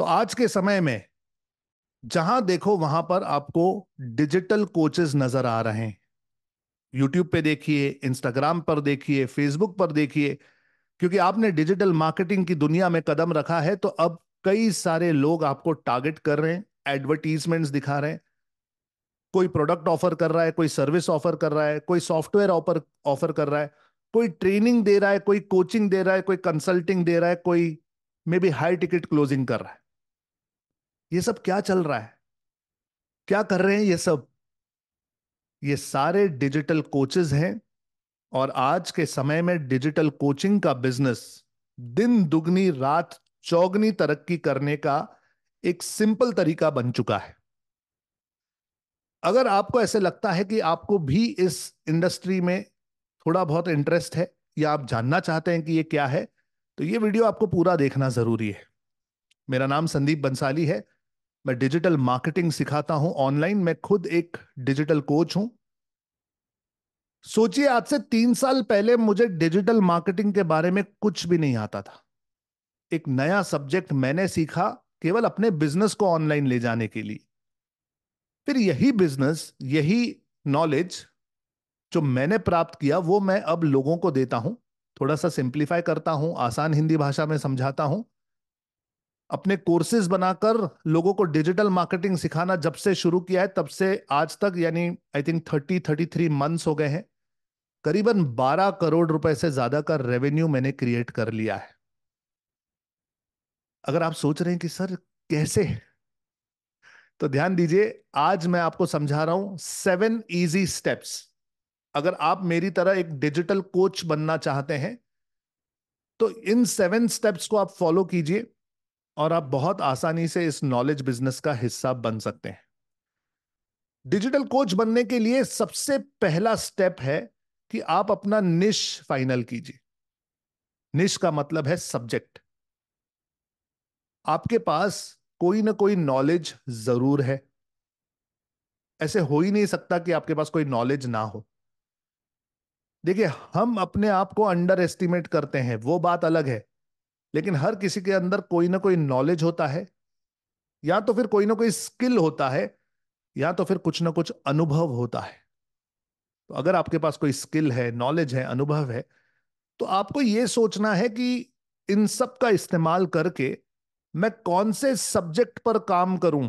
तो आज के समय में जहां देखो वहां पर आपको डिजिटल कोचेस नजर आ रहे हैं यूट्यूब पे देखिए इंस्टाग्राम पर देखिए फेसबुक पर देखिए क्योंकि आपने डिजिटल मार्केटिंग की दुनिया में कदम रखा है तो अब कई सारे लोग आपको टारगेट कर रहे हैं एडवर्टीजमेंट्स दिखा रहे हैं कोई प्रोडक्ट ऑफर कर रहा है कोई सर्विस ऑफर कर रहा है कोई सॉफ्टवेयर ऑफर ऑफर कर रहा है कोई ट्रेनिंग दे रहा है कोई कोचिंग दे रहा है कोई कंसल्टिंग दे रहा है कोई maybe high ticket closing कर रहा है ये सब क्या चल रहा है क्या कर रहे हैं ये सब ये सारे डिजिटल कोचेज हैं और आज के समय में डिजिटल कोचिंग का बिजनेस दिन दुगनी रात चौगनी तरक्की करने का एक सिंपल तरीका बन चुका है अगर आपको ऐसे लगता है कि आपको भी इस इंडस्ट्री में थोड़ा बहुत इंटरेस्ट है या आप जानना चाहते हैं कि ये क्या है तो ये वीडियो आपको पूरा देखना जरूरी है मेरा नाम संदीप बंसाली है मैं डिजिटल मार्केटिंग सिखाता हूं ऑनलाइन मैं खुद एक डिजिटल कोच हूं सोचिए आज से तीन साल पहले मुझे डिजिटल मार्केटिंग के बारे में कुछ भी नहीं आता था एक नया सब्जेक्ट मैंने सीखा केवल अपने बिजनेस को ऑनलाइन ले जाने के लिए फिर यही बिजनेस यही नॉलेज जो मैंने प्राप्त किया वो मैं अब लोगों को देता हूं थोड़ा सा सिंप्लीफाई करता हूं आसान हिंदी भाषा में समझाता हूं अपने कोर्सेज बनाकर लोगों को डिजिटल मार्केटिंग सिखाना जब से शुरू किया है तब से आज तक यानी I think thirty thirty three months हो गए हैं करीबन बारह करोड़ रुपए से ज्यादा का रेवेन्यू मैंने क्रिएट कर लिया है अगर आप सोच रहे हैं कि सर कैसे तो ध्यान दीजिए आज मैं आपको समझा रहा हूं सेवन इजी स्टेप्स अगर आप मेरी तरह एक डिजिटल कोच बनना चाहते हैं तो इन सेवन स्टेप्स को आप फॉलो कीजिए और आप बहुत आसानी से इस नॉलेज बिजनेस का हिस्सा बन सकते हैं डिजिटल कोच बनने के लिए सबसे पहला स्टेप है कि आप अपना निश फाइनल कीजिए निश का मतलब है सब्जेक्ट आपके पास कोई ना कोई नॉलेज जरूर है ऐसे हो ही नहीं सकता कि आपके पास कोई नॉलेज ना हो देखिए हम अपने आप को अंडर एस्टिमेट करते हैं वो बात अलग है लेकिन हर किसी के अंदर कोई ना कोई नॉलेज होता है या तो फिर कोई ना कोई स्किल होता है या तो फिर कुछ ना कुछ अनुभव होता है तो अगर आपके पास कोई स्किल है नॉलेज है अनुभव है तो आपको ये सोचना है कि इन सब का इस्तेमाल करके मैं कौन से सब्जेक्ट पर काम करूं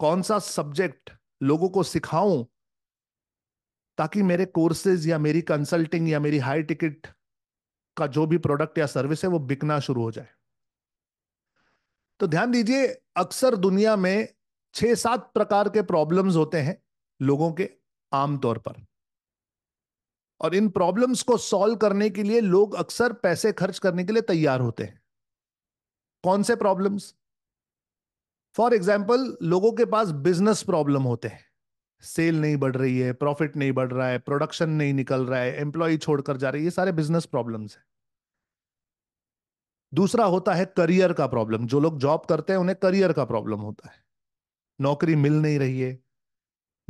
कौन सा सब्जेक्ट लोगों को सिखाऊं ताकि मेरे कोर्सेज या मेरी कंसल्टिंग या मेरी हाई टिकट का जो भी प्रोडक्ट या सर्विस है वो बिकना शुरू हो जाए तो ध्यान दीजिए अक्सर दुनिया में छह सात प्रकार के प्रॉब्लम्स होते हैं लोगों के आमतौर पर और इन प्रॉब्लम्स को सॉल्व करने के लिए लोग अक्सर पैसे खर्च करने के लिए तैयार होते हैं कौन से प्रॉब्लम्स फॉर एग्जाम्पल लोगों के पास बिजनेस प्रॉब्लम होते हैं सेल नहीं बढ़ रही है प्रॉफिट नहीं बढ़ रहा है प्रोडक्शन नहीं निकल रहा है एम्प्लॉय छोड़कर जा रही है ये सारे बिजनेस प्रॉब्लम्स है दूसरा होता है करियर का प्रॉब्लम जो लोग जॉब करते हैं उन्हें करियर का प्रॉब्लम होता है नौकरी मिल नहीं रही है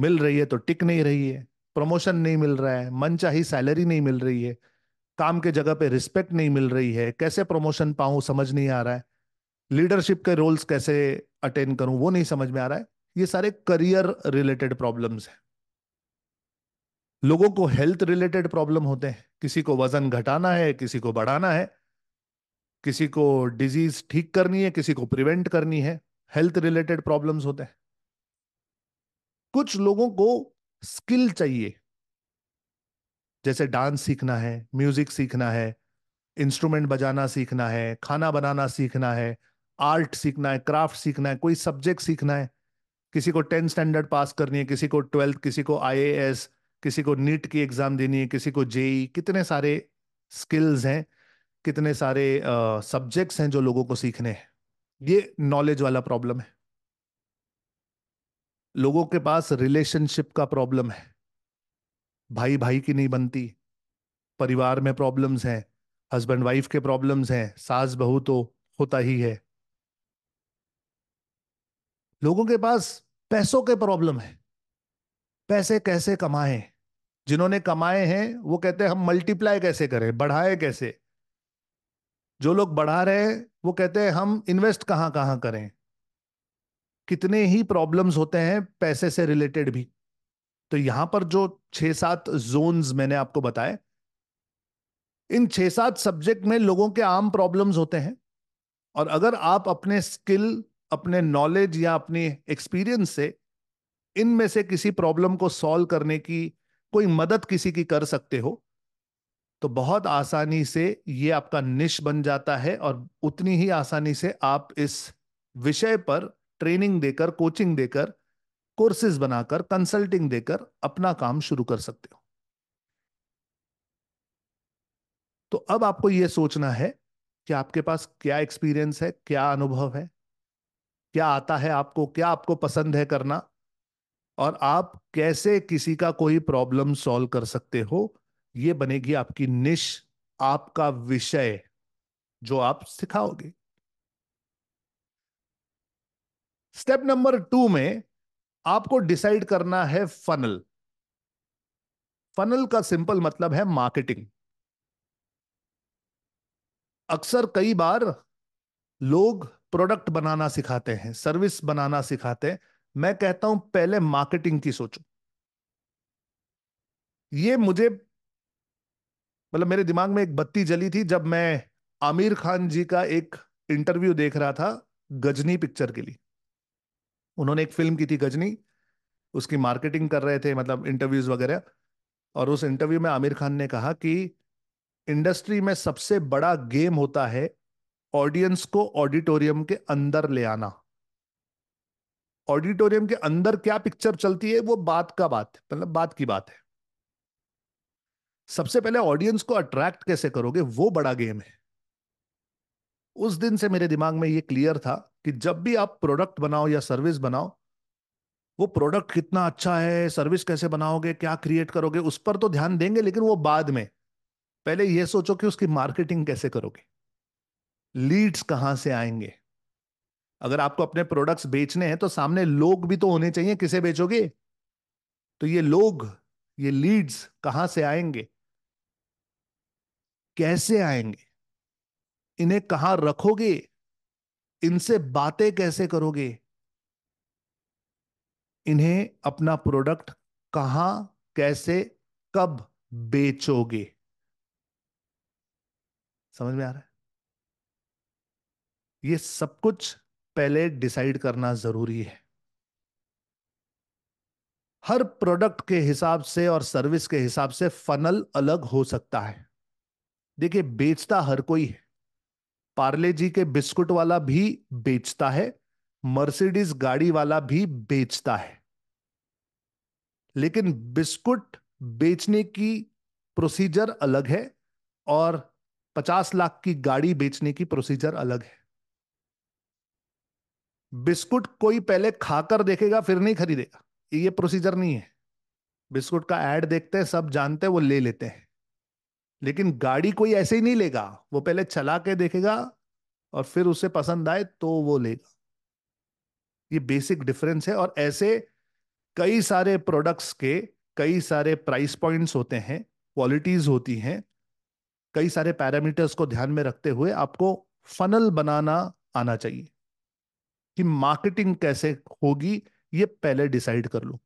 मिल रही है तो टिक नहीं रही है प्रमोशन नहीं मिल रहा है मन चाहिए सैलरी नहीं मिल रही है काम के जगह पे रिस्पेक्ट नहीं मिल रही है कैसे प्रमोशन पाऊं समझ नहीं आ रहा है लीडरशिप के रोल्स कैसे अटेंड करूं वो नहीं समझ में आ रहा है ये सारे करियर रिलेटेड प्रॉब्लम्स हैं लोगों को हेल्थ रिलेटेड प्रॉब्लम होते हैं किसी को वजन घटाना है किसी को बढ़ाना है किसी को डिजीज ठीक करनी है किसी को प्रिवेंट करनी है हेल्थ रिलेटेड प्रॉब्लम्स होते हैं कुछ लोगों को स्किल चाहिए जैसे डांस सीखना है म्यूजिक सीखना है इंस्ट्रूमेंट बजाना सीखना है खाना बनाना सीखना है आर्ट सीखना है क्राफ्ट सीखना है कोई सब्जेक्ट सीखना है किसी को टेंथ स्टैंडर्ड पास करनी है किसी को ट्वेल्थ किसी को आई किसी को नीट की एग्ज़ाम देनी है किसी को जेई e, कितने सारे स्किल्स हैं कितने सारे सब्जेक्ट्स uh, हैं जो लोगों को सीखने हैं ये नॉलेज वाला प्रॉब्लम है लोगों के पास रिलेशनशिप का प्रॉब्लम है भाई भाई की नहीं बनती परिवार में प्रॉब्लम्स हैं हस्बैंड वाइफ के प्रॉब्लम्स हैं सास बहू तो होता ही है लोगों के पास पैसों के प्रॉब्लम है पैसे कैसे कमाए जिन्होंने कमाए हैं वो कहते हैं हम मल्टीप्लाई कैसे करें बढ़ाए कैसे जो लोग बढ़ा रहे हैं वो कहते हैं हम इन्वेस्ट कहाँ कहाँ करें कितने ही प्रॉब्लम्स होते हैं पैसे से रिलेटेड भी तो यहां पर जो छह सात जोन्स मैंने आपको बताए इन छह सात सब्जेक्ट में लोगों के आम प्रॉब्लम्स होते हैं और अगर आप अपने स्किल अपने नॉलेज या अपनी एक्सपीरियंस से इनमें से किसी प्रॉब्लम को सॉल्व करने की कोई मदद किसी की कर सकते हो तो बहुत आसानी से ये आपका निश बन जाता है और उतनी ही आसानी से आप इस विषय पर ट्रेनिंग देकर कोचिंग देकर कोर्सेज बनाकर कंसल्टिंग देकर अपना काम शुरू कर सकते हो तो अब आपको यह सोचना है कि आपके पास क्या एक्सपीरियंस है क्या अनुभव है क्या आता है आपको क्या आपको पसंद है करना और आप कैसे किसी का कोई प्रॉब्लम सॉल्व कर सकते हो ये बनेगी आपकी निश आपका विषय जो आप सिखाओगे स्टेप नंबर टू में आपको डिसाइड करना है फनल फनल का सिंपल मतलब है मार्केटिंग अक्सर कई बार लोग प्रोडक्ट बनाना सिखाते हैं सर्विस बनाना सिखाते हैं मैं कहता हूं पहले मार्केटिंग की सोचो ये मुझे मतलब मेरे दिमाग में एक बत्ती जली थी जब मैं आमिर खान जी का एक इंटरव्यू देख रहा था गजनी पिक्चर के लिए उन्होंने एक फिल्म की थी गजनी उसकी मार्केटिंग कर रहे थे मतलब इंटरव्यूज वगैरह और उस इंटरव्यू में आमिर खान ने कहा कि इंडस्ट्री में सबसे बड़ा गेम होता है ऑडियंस को ऑडिटोरियम के अंदर ले आना ऑडिटोरियम के अंदर क्या पिक्चर चलती है वो बात का बात मतलब बात की बात है सबसे पहले ऑडियंस को अट्रैक्ट कैसे करोगे वो बड़ा गेम है उस दिन से मेरे दिमाग में ये क्लियर था कि जब भी आप प्रोडक्ट बनाओ या सर्विस बनाओ वो प्रोडक्ट कितना अच्छा है सर्विस कैसे बनाओगे क्या क्रिएट करोगे उस पर तो ध्यान देंगे लेकिन वो बाद में पहले ये सोचो कि उसकी मार्केटिंग कैसे करोगे लीड्स कहां से आएंगे अगर आपको अपने प्रोडक्ट्स बेचने हैं तो सामने लोग भी तो होने चाहिए किसे बेचोगे तो ये लोग ये लीड्स कहां से आएंगे कैसे आएंगे इन्हें कहां रखोगे इनसे बातें कैसे करोगे इन्हें अपना प्रोडक्ट कहां कैसे कब बेचोगे समझ में आ रहा है ये सब कुछ पहले डिसाइड करना जरूरी है हर प्रोडक्ट के हिसाब से और सर्विस के हिसाब से फनल अलग हो सकता है देखिए बेचता हर कोई है पार्ले जी के बिस्कुट वाला भी बेचता है मर्सिडीज गाड़ी वाला भी बेचता है लेकिन बिस्कुट बेचने की प्रोसीजर अलग है और पचास लाख की गाड़ी बेचने की प्रोसीजर अलग है बिस्कुट कोई पहले खाकर देखेगा फिर नहीं खरीदेगा ये प्रोसीजर नहीं है बिस्कुट का एड देखते हैं सब जानते हैं वो ले लेते हैं लेकिन गाड़ी कोई ऐसे ही नहीं लेगा वो पहले चला के देखेगा और फिर उसे पसंद आए तो वो लेगा ये बेसिक डिफरेंस है और ऐसे कई सारे प्रोडक्ट्स के कई सारे प्राइस पॉइंट्स होते हैं क्वालिटीज होती हैं कई सारे पैरामीटर्स को ध्यान में रखते हुए आपको फनल बनाना आना चाहिए कि मार्केटिंग कैसे होगी ये पहले डिसाइड कर लो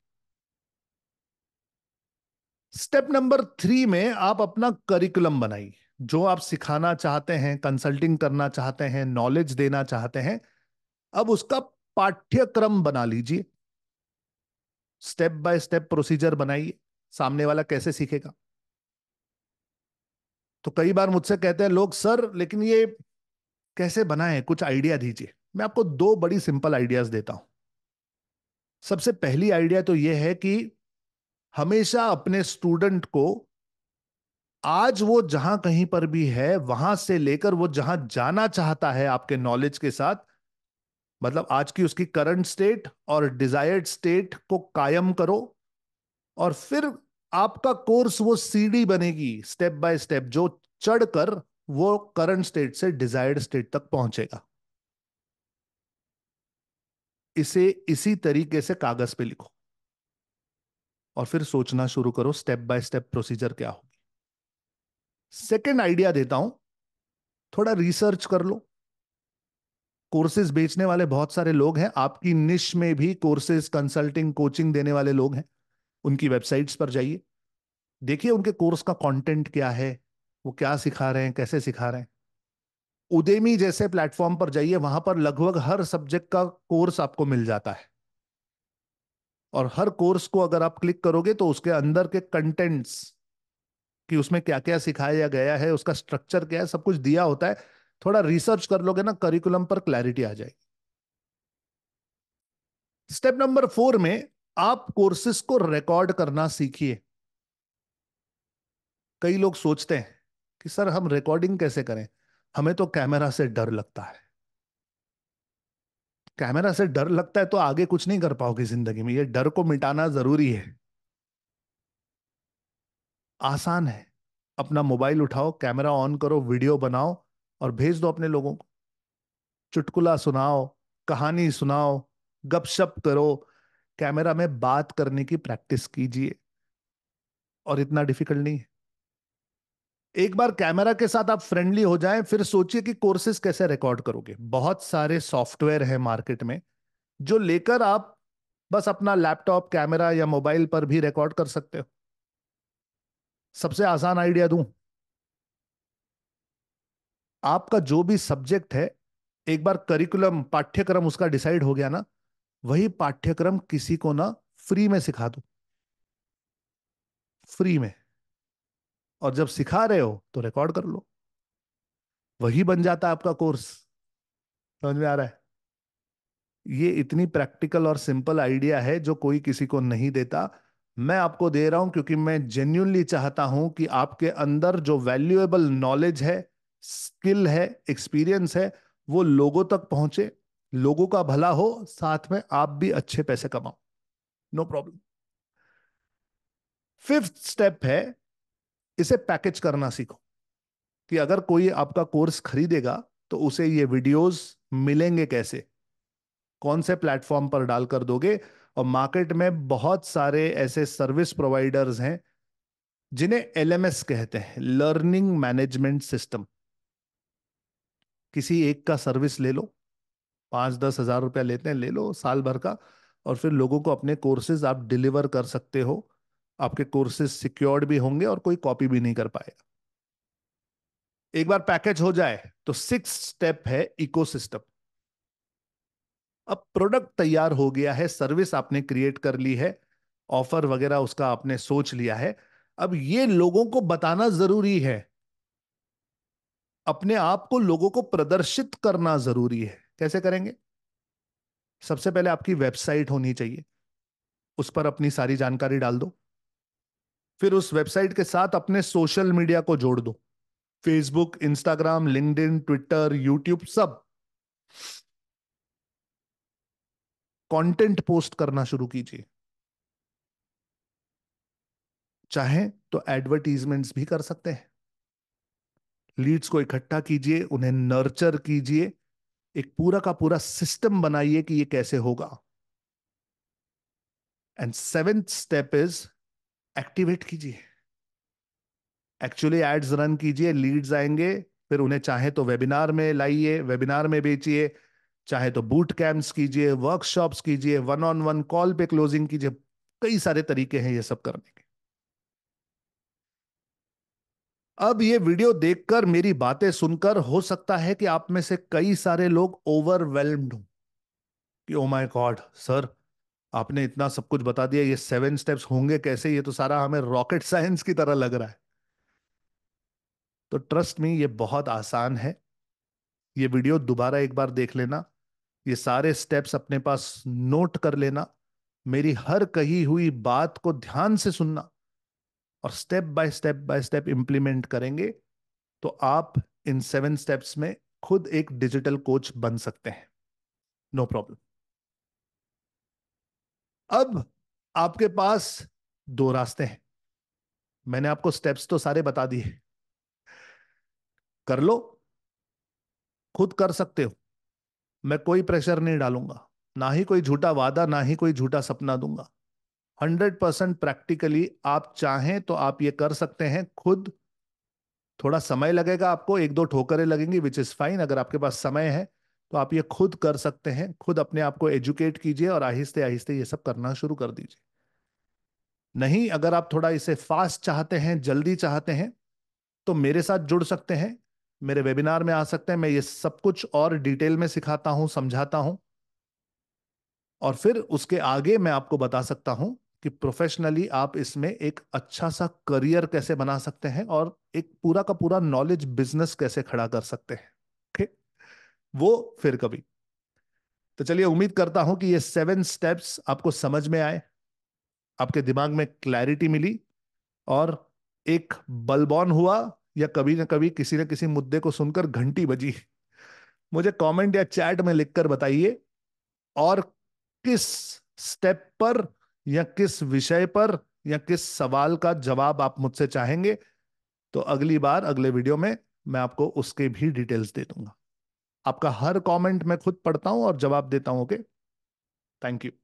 स्टेप नंबर थ्री में आप अपना करिकुलम बनाइए जो आप सिखाना चाहते हैं कंसल्टिंग करना चाहते हैं नॉलेज देना चाहते हैं अब उसका पाठ्यक्रम बना लीजिए स्टेप बाय स्टेप प्रोसीजर बनाइए सामने वाला कैसे सीखेगा तो कई बार मुझसे कहते हैं लोग सर लेकिन ये कैसे बनाए कुछ आइडिया दीजिए मैं आपको दो बड़ी सिंपल आइडियाज देता हूं सबसे पहली आइडिया तो यह है कि हमेशा अपने स्टूडेंट को आज वो जहां कहीं पर भी है वहां से लेकर वो जहां जाना चाहता है आपके नॉलेज के साथ मतलब आज की उसकी करंट स्टेट और डिजायर्ड स्टेट को कायम करो और फिर आपका कोर्स वो सीढ़ी बनेगी स्टेप बाय स्टेप जो चढ़कर वो करंट स्टेट से डिजायर्ड स्टेट तक पहुंचेगा इसे इसी तरीके से कागज पे लिखो और फिर सोचना शुरू करो स्टेप बाय स्टेप प्रोसीजर क्या होगी सेकेंड आइडिया देता हूं थोड़ा रिसर्च कर लो कोर्सेज बेचने वाले बहुत सारे लोग हैं आपकी निश में भी कोर्सेज कंसल्टिंग कोचिंग देने वाले लोग हैं उनकी वेबसाइट्स पर जाइए देखिए उनके कोर्स का कंटेंट क्या है वो क्या सिखा रहे हैं कैसे सिखा रहे हैं उदेमी जैसे प्लेटफॉर्म पर जाइए वहां पर लगभग हर सब्जेक्ट का कोर्स आपको मिल जाता है और हर कोर्स को अगर आप क्लिक करोगे तो उसके अंदर के कंटेंट्स कि उसमें क्या क्या सिखाया गया है उसका स्ट्रक्चर क्या है सब कुछ दिया होता है थोड़ा रिसर्च कर लोगे ना करिकुलम पर क्लैरिटी आ जाएगी स्टेप नंबर फोर में आप कोर्सेस को रिकॉर्ड करना सीखिए कई लोग सोचते हैं कि सर हम रिकॉर्डिंग कैसे करें हमें तो कैमरा से डर लगता है कैमरा से डर लगता है तो आगे कुछ नहीं कर पाओगे जिंदगी में ये डर को मिटाना जरूरी है आसान है अपना मोबाइल उठाओ कैमरा ऑन करो वीडियो बनाओ और भेज दो अपने लोगों को चुटकुला सुनाओ कहानी सुनाओ गपशप करो कैमरा में बात करने की प्रैक्टिस कीजिए और इतना डिफिकल्ट नहीं है एक बार कैमरा के साथ आप फ्रेंडली हो जाएं फिर सोचिए कि कोर्सेज कैसे रिकॉर्ड करोगे बहुत सारे सॉफ्टवेयर हैं मार्केट में जो लेकर आप बस अपना लैपटॉप कैमरा या मोबाइल पर भी रिकॉर्ड कर सकते हो सबसे आसान आइडिया दूं आपका जो भी सब्जेक्ट है एक बार करिकुलम पाठ्यक्रम उसका डिसाइड हो गया ना वही पाठ्यक्रम किसी को ना फ्री में सिखा दो फ्री में और जब सिखा रहे हो तो रिकॉर्ड कर लो वही बन जाता है आपका कोर्स समझ में आ रहा है ये इतनी प्रैक्टिकल और सिंपल आइडिया है जो कोई किसी को नहीं देता मैं आपको दे रहा हूं क्योंकि मैं जेन्यूनली चाहता हूं कि आपके अंदर जो वैल्यूएबल नॉलेज है स्किल है एक्सपीरियंस है वो लोगों तक पहुंचे लोगों का भला हो साथ में आप भी अच्छे पैसे कमाओ नो प्रॉब्लम फिफ्थ स्टेप है इसे पैकेज करना सीखो कि अगर कोई आपका कोर्स खरीदेगा तो उसे ये वीडियोस मिलेंगे कैसे कौन से प्लेटफॉर्म पर डालकर दोगे और मार्केट में बहुत सारे ऐसे सर्विस प्रोवाइडर्स हैं जिन्हें एलएमएस कहते हैं लर्निंग मैनेजमेंट सिस्टम किसी एक का सर्विस ले लो पांच दस हजार रुपया लेते हैं ले लो साल भर का और फिर लोगों को अपने कोर्सेज आप डिलीवर कर सकते हो आपके कोर्सेज सिक्योर्ड भी होंगे और कोई कॉपी भी नहीं कर पाएगा एक बार पैकेज हो जाए तो सिक्स स्टेप है इकोसिस्टम अब प्रोडक्ट तैयार हो गया है सर्विस आपने क्रिएट कर ली है ऑफर वगैरह उसका आपने सोच लिया है अब ये लोगों को बताना जरूरी है अपने आप को लोगों को प्रदर्शित करना जरूरी है कैसे करेंगे सबसे पहले आपकी वेबसाइट होनी चाहिए उस पर अपनी सारी जानकारी डाल दो फिर उस वेबसाइट के साथ अपने सोशल मीडिया को जोड़ दो फेसबुक इंस्टाग्राम इन ट्विटर यूट्यूब सब कंटेंट पोस्ट करना शुरू कीजिए चाहे तो एडवर्टीजमेंट्स भी कर सकते हैं लीड्स को इकट्ठा कीजिए उन्हें नर्चर कीजिए एक पूरा का पूरा सिस्टम बनाइए कि ये कैसे होगा and seventh step is activate कीजिए एक्चुअली एड्स रन कीजिए लीड्स आएंगे फिर उन्हें चाहे तो वेबिनार में लाइए वेबिनार में बेचिए चाहे तो बूट कैंप्स कीजिए वर्कशॉप्स कीजिए वन ऑन वन कॉल पे क्लोजिंग कीजिए कई सारे तरीके हैं ये सब करने के अब ये वीडियो देखकर मेरी बातें सुनकर हो सकता है कि आप में से कई सारे लोग ओवरवेलम्ड हो कि ओ माय गॉड सर आपने इतना सब कुछ बता दिया ये सेवन स्टेप्स होंगे कैसे ये तो सारा हमें रॉकेट साइंस की तरह लग रहा है तो ट्रस्ट में ये बहुत आसान है ये वीडियो दोबारा एक बार देख लेना ये सारे स्टेप्स अपने पास नोट कर लेना मेरी हर कही हुई बात को ध्यान से सुनना और step by step by step implement करेंगे तो आप इन सेवन स्टेप्स में खुद एक डिजिटल कोच बन सकते हैं नो no प्रॉब्लम अब आपके पास दो रास्ते हैं मैंने आपको स्टेप्स तो सारे बता दिए कर लो खुद कर सकते हो मैं कोई प्रेशर नहीं डालूंगा ना ही कोई झूठा वादा ना ही कोई झूठा सपना दूंगा हंड्रेड परसेंट प्रैक्टिकली आप चाहें तो आप ये कर सकते हैं खुद थोड़ा समय लगेगा आपको एक दो ठोकरें लगेंगी विच इज फाइन अगर आपके पास समय है तो आप ये खुद कर सकते हैं खुद अपने आप को एजुकेट कीजिए और आहिस्ते आहिस्ते ये सब करना शुरू कर दीजिए नहीं अगर आप थोड़ा इसे फास्ट चाहते हैं जल्दी चाहते हैं तो मेरे साथ जुड़ सकते हैं मेरे वेबिनार में आ सकते हैं मैं ये सब कुछ और डिटेल में सिखाता हूं समझाता हूं और फिर उसके आगे मैं आपको बता सकता हूं कि प्रोफेशनली आप इसमें एक अच्छा सा करियर कैसे बना सकते हैं और एक पूरा का पूरा नॉलेज बिजनेस कैसे खड़ा कर सकते हैं ठीक वो फिर कभी तो चलिए उम्मीद करता हूं कि ये सेवन स्टेप्स आपको समझ में आए आपके दिमाग में क्लैरिटी मिली और एक बलबॉन हुआ या कभी ना कभी किसी न किसी मुद्दे को सुनकर घंटी बजी मुझे कमेंट या चैट में लिखकर बताइए और किस स्टेप पर या किस विषय पर या किस सवाल का जवाब आप मुझसे चाहेंगे तो अगली बार अगले वीडियो में मैं आपको उसके भी डिटेल्स दे दूंगा आपका हर कमेंट मैं खुद पढ़ता हूं और जवाब देता हूं ओके थैंक यू